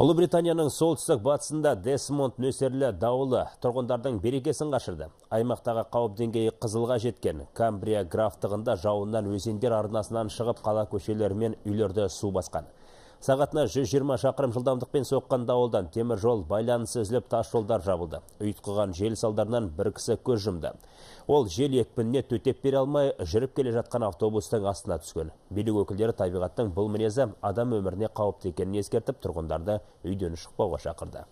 ұлыбританияның солтүстік батысында Десмонт нөсерлі дауылы тұрғындардың берекесін қашырды аймақтағы қауіп деңгейі қызылға жеткен камбрия графтығында жауыннан өзендер арнасынан шығып қала көшелері үйлерді су басқан Сағатына 120 шақырым жылдамдықпен соққан дауылдан темір жол байланысы үзіліп тас жолдар жабылды. ұйытқыған жел салдарынан бір кісі көз жұмды. Ол жел екпініне төтеп бере алмай жүріп келе жатқан автобустың астына түскен. Билік өкілдері табиғаттың бұл мінезі адам өміріне қауіпті екенін ескертіп тұрғындарды үйден шықпауға шақырды.